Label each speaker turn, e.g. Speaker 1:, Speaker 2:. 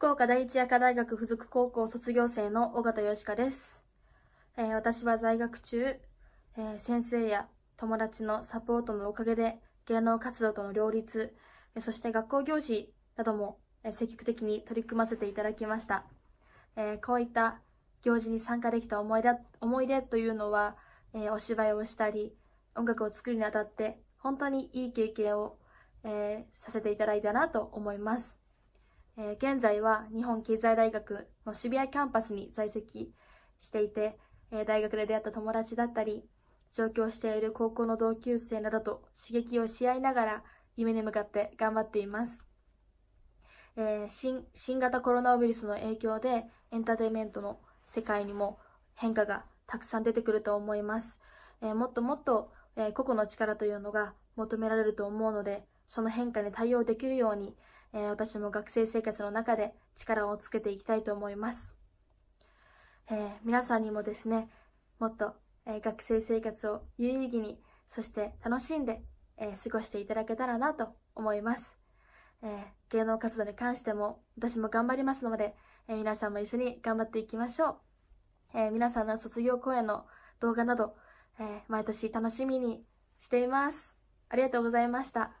Speaker 1: 福岡第一夜科大学附属高校卒業生の尾形よしかです、えー、私は在学中、えー、先生や友達のサポートのおかげで芸能活動との両立、えそして学校行事なども、え積極的に取り組ませていただきました、えー、こういった行事に参加できた思い出思い出というのは、えー、お芝居をしたり音楽を作るにあたって本当にいい経験を、えー、させていただいたなと思いますえー、現在は日本経済大学の渋谷キャンパスに在籍していて、えー、大学で出会った友達だったり、上京している高校の同級生などと刺激をし合いながら夢に向かって頑張っています。えー、新新型コロナウイルスの影響でエンターテインメントの世界にも変化がたくさん出てくると思います。えー、もっともっと、えー、個々の力というのが求められると思うので、その変化に対応できるように、えー、私も学生生活の中で力をつけていきたいと思います。えー、皆さんにもですね、もっと、えー、学生生活を有意義に、そして楽しんで、え過ごしていただけたらなと思います。え芸能活動に関しても私も頑張りますので、え皆さんも一緒に頑張っていきましょう。え皆さんの卒業公演の動画など、え毎年楽しみにしています。ありがとうございました。